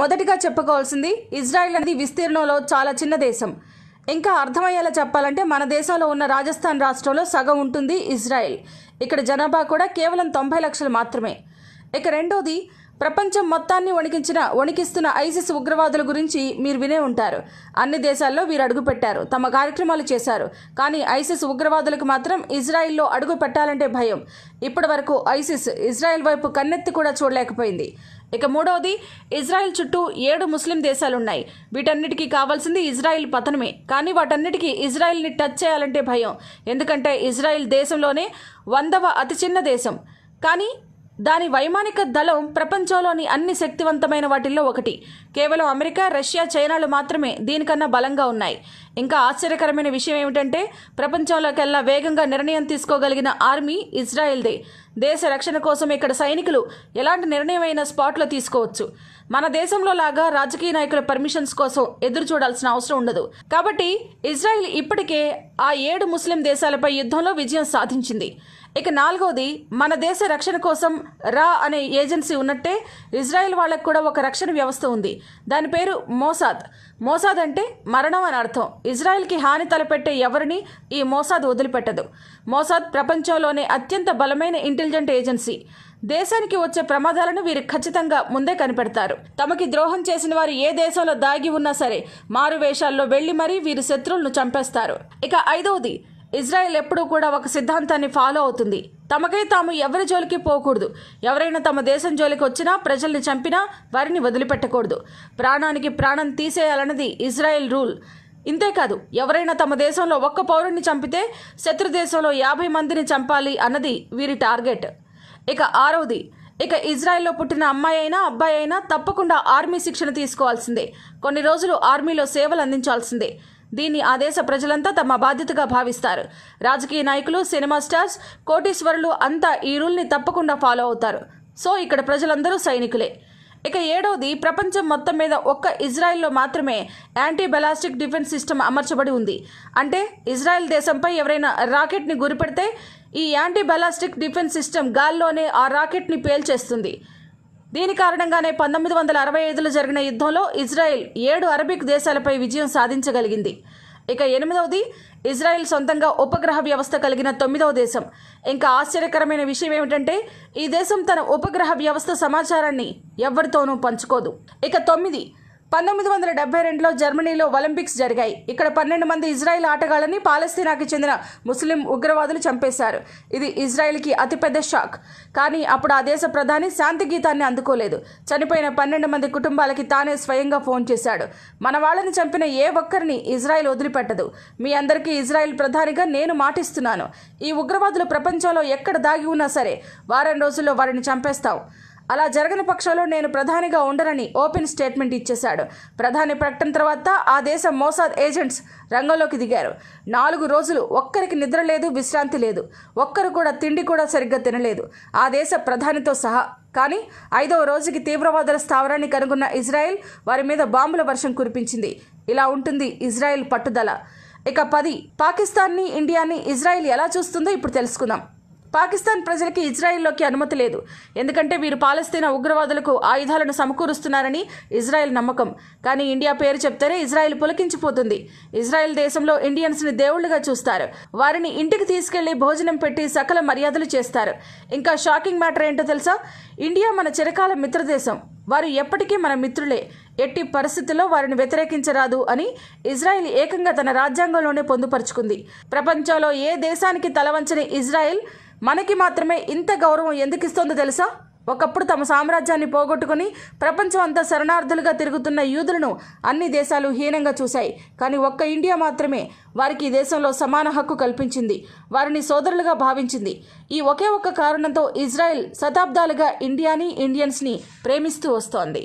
మొదటిగా చెప్పుకోవాల్సింది ఇజ్రాయెల్ అనేది విస్తీర్ణంలో చాలా చిన్న దేశం ఇంకా అర్థమయ్యేలా చెప్పాలంటే మన దేశంలో ఉన్న రాజస్థాన్ రాష్ట్రంలో సగం ఉంటుంది ఇజ్రాయెల్ ఇక్కడ జనాభా కూడా కేవలం తొంభై లక్షలు మాత్రమే ఇక రెండోది ప్రపంచం మొత్తాన్ని వణికించిన వణికిస్తున్న ఐసిస్ ఉగ్రవాదుల గురించి మీరు వినే ఉంటారు అన్ని దేశాల్లో వీరు అడుగుపెట్టారు తమ కార్యక్రమాలు చేశారు కానీ ఐసిస్ ఉగ్రవాదులకు మాత్రం ఇజ్రాయిల్లో అడుగు పెట్టాలంటే భయం ఇప్పటి వరకు ఐసిస్ ఇజ్రాయెల్ వైపు కన్నెత్తి కూడా చూడలేకపోయింది ఇక మూడవది ఇజ్రాయెల్ చుట్టూ ఏడు ముస్లిం దేశాలున్నాయి వీటన్నిటికీ కావాల్సింది ఇజ్రాయెల్ పతనమే కానీ వాటన్నిటికీ ఇజ్రాయెల్ని టచ్ చేయాలంటే భయం ఎందుకంటే ఇజ్రాయెల్ దేశంలోనే వందవ అతి చిన్న దేశం కానీ దాని వైమానిక దళం ప్రపంచంలోని అన్ని శక్తివంతమైన వాటిల్లో ఒకటి కేవలం అమెరికా రష్యా చైనాలు మాత్రమే దీనికన్నా బలంగా ఉన్నాయి ఇంకా ఆశ్చర్యకరమైన విషయం ఏమిటంటే ప్రపంచంలోకెల్లా వేగంగా నిర్ణయం తీసుకోగలిగిన ఆర్మీ ఇజ్రాయెల్దే దేశ రక్షణ కోసం ఇక్కడ సైనికులు ఎలాంటి నిర్ణయమైన స్పాట్లో తీసుకోవచ్చు మన దేశంలో లాగా రాజకీయ నాయకుల పర్మిషన్స్ కోసం ఎదురు చూడాల్సిన అవసరం ఉండదు కాబట్టి ఇజ్రాయెల్ ఇప్పటికే ఆ ఏడు ముస్లిం దేశాలపై యుద్ధంలో విజయం సాధించింది ఇక నాలుగోది మన దేశ రక్షణ కోసం రా అనే ఏజెన్సీ ఉన్నట్టే ఇజ్రాయెల్ వాళ్ళకు కూడా ఒక రక్షణ వ్యవస్థ ఉంది దాని పేరు మోసాద్ మోసాద్ అంటే మరణం అని అర్థం ఇజ్రాయెల్కి హాని తలపెట్టే ఎవరిని ఈ మోసాద్ వదిలిపెట్టదు మోసాద్ ప్రపంచంలోనే అత్యంత బలమైన ఇంటెలిజెంట్ ఏజెన్సీ దేశానికి వచ్చే ప్రమాదాలను వీరు ఖచ్చితంగా ముందే కనిపెడతారు తమకి ద్రోహం చేసిన వారు ఏ దేశంలో దాగి ఉన్నా సరే మారు వేషాల్లో వెళ్లి మరీ వీరి శత్రువులను చంపేస్తారు ఇక ఐదవది ఇజ్రాయెల్ ఎప్పుడూ కూడా ఒక సిద్ధాంతాన్ని ఫాలో అవుతుంది తమకై తాము ఎవరి జోలికి పోకూడదు ఎవరైనా తమ దేశం జోలికి వచ్చినా ప్రజల్ని చంపినా వారిని వదిలిపెట్టకూడదు ప్రాణానికి ప్రాణం తీసేయాలన్నది ఇజ్రాయెల్ రూల్ ఇంతేకాదు ఎవరైనా తమ దేశంలో ఒక్క పౌరుణ్ణి చంపితే శత్రు దేశంలో యాభై మందిని చంపాలి అన్నది వీరి టార్గెట్ ఇక ఆరవది ఇక ఇజ్రాయెల్లో పుట్టిన అమ్మాయి అయినా అబ్బాయి అయినా తప్పకుండా ఆర్మీ శిక్షణ తీసుకోవాల్సిందే కొన్ని రోజులు ఆర్మీలో సేవలు అందించాల్సిందే దీన్ని ఆ దేశ ప్రజలంతా తమ బాధ్యతగా భావిస్తారు రాజకీయ నాయకులు సినిమా స్టార్స్ కోటీశ్వరులు అంతా ఈ రూల్ని తప్పకుండా ఫాలో అవుతారు సో ఇక్కడ ప్రజలందరూ సైనికులే ఇక ఏడవది ప్రపంచం మొత్తం మీద ఒక్క ఇజ్రాయెల్లో మాత్రమే యాంటీ బెలాస్టిక్ డిఫెన్స్ సిస్టమ్ అమర్చబడి ఉంది అంటే ఇజ్రాయెల్ దేశంపై ఎవరైనా రాకెట్ని గురిపెడితే ఈ యాంటీ బెలాస్టిక్ డిఫెన్స్ సిస్టమ్ గాల్లోనే ఆ రాకెట్ని పేల్చేస్తుంది దీని కారణంగానే పంతొమ్మిది వందల అరవై ఐదులో జరిగిన యుద్ధంలో ఇజ్రాయెల్ ఏడు అరబిక్ దేశాలపై విజయం సాధించగలిగింది ఇక ఎనిమిదవది ఇజ్రాయెల్ సొంతంగా ఉపగ్రహ వ్యవస్థ కలిగిన తొమ్మిదవ దేశం ఇంకా ఆశ్చర్యకరమైన విషయం ఏమిటంటే ఈ దేశం తన ఉపగ్రహ వ్యవస్థ సమాచారాన్ని ఎవరితోనూ పంచుకోదు ఇక తొమ్మిది పంతొమ్మిది వందల డెబ్బై రెండులో జర్మనీలో ఒలింపిక్స్ జరిగాయి ఇక్కడ పన్నెండు మంది ఇజ్రాయెల్ ఆటగాళ్ళని పాలస్తీనాకి చెందిన ముస్లిం ఉగ్రవాదులు చంపేశారు ఇది ఇజ్రాయెల్కి అతిపెద్ద షాక్ కానీ అప్పుడు ఆ దేశ ప్రధాని శాంతి గీతాన్ని అందుకోలేదు చనిపోయిన పన్నెండు మంది కుటుంబాలకి తానే స్వయంగా ఫోన్ చేశాడు మన వాళ్ళని చంపిన ఏ ఒక్కరిని ఇజ్రాయెల్ వదిలిపెట్టదు మీ అందరికీ ఇజ్రాయెల్ ప్రధానిగా నేను మాటిస్తున్నాను ఈ ఉగ్రవాదులు ప్రపంచంలో ఎక్కడ దాగి ఉన్నా సరే వారం రోజుల్లో వారిని చంపేస్తావు అలా జరగని పక్షంలో నేను ప్రధానిగా ఉండనని ఓపెన్ స్టేట్మెంట్ ఇచ్చేశాడు ప్రధాని ప్రకటన తర్వాత ఆ దేశ మోసాద్ ఏజెంట్స్ రంగంలోకి దిగారు నాలుగు రోజులు ఒక్కరికి నిద్ర లేదు విశ్రాంతి లేదు ఒక్కరు కూడా తిండి కూడా సరిగ్గా తినలేదు ఆ దేశ ప్రధానితో సహా కానీ ఐదవ రోజుకి తీవ్రవాదుల స్థావరాన్ని కనుగొన్న ఇజ్రాయెల్ వారి మీద బాంబుల వర్షం కురిపించింది ఇలా ఉంటుంది ఇజ్రాయెల్ పట్టుదల ఇక పది పాకిస్తాన్ని ఇండియాని ఇజ్రాయెల్ ఎలా చూస్తుందో ఇప్పుడు తెలుసుకుందాం పాకిస్తాన్ ప్రజలకి ఇజ్రాయెల్లోకి అనుమతి లేదు ఎందుకంటే వీరు పాలస్తీనా ఉగ్రవాదులకు ఆయుధాలను సమకూరుస్తున్నారని ఇజ్రాయెల్ నమ్మకం కానీ ఇండియా పేరు చెప్తేనే ఇజ్రాయెల్ పులకించిపోతుంది ఇజ్రాయెల్ దేశంలో ఇండియన్స్ని దేవుళ్లుగా చూస్తారు వారిని ఇంటికి తీసుకెళ్లి భోజనం పెట్టి సకల మర్యాదలు చేస్తారు ఇంకా షాకింగ్ మ్యాటర్ ఏంటో తెలుసా ఇండియా మన చిరకాల మిత్రదేశం వారు ఎప్పటికీ మన మిత్రులే ఎట్టి పరిస్థితుల్లో వారిని వ్యతిరేకించరాదు అని ఇజ్రాయెల్ ఏకంగా తన రాజ్యాంగంలోనే పొందుపరుచుకుంది ప్రపంచంలో ఏ దేశానికి తలవంచని ఇజ్రాయెల్ మనకి మాత్రమే ఇంత గౌరవం ఎందుకు ఇస్తుందో తెలుసా ఒకప్పుడు తమ సామ్రాజ్యాన్ని పోగొట్టుకుని ప్రపంచం అంతా శరణార్థులుగా తిరుగుతున్న యూదులను అన్ని దేశాలు హీనంగా చూశాయి కానీ ఒక్క ఇండియా మాత్రమే వారికి దేశంలో సమాన హక్కు కల్పించింది వారిని సోదరులుగా భావించింది ఈ ఒకే ఒక్క కారణంతో ఇజ్రాయెల్ శతాబ్దాలుగా ఇండియాని ఇండియన్స్ని ప్రేమిస్తూ వస్తోంది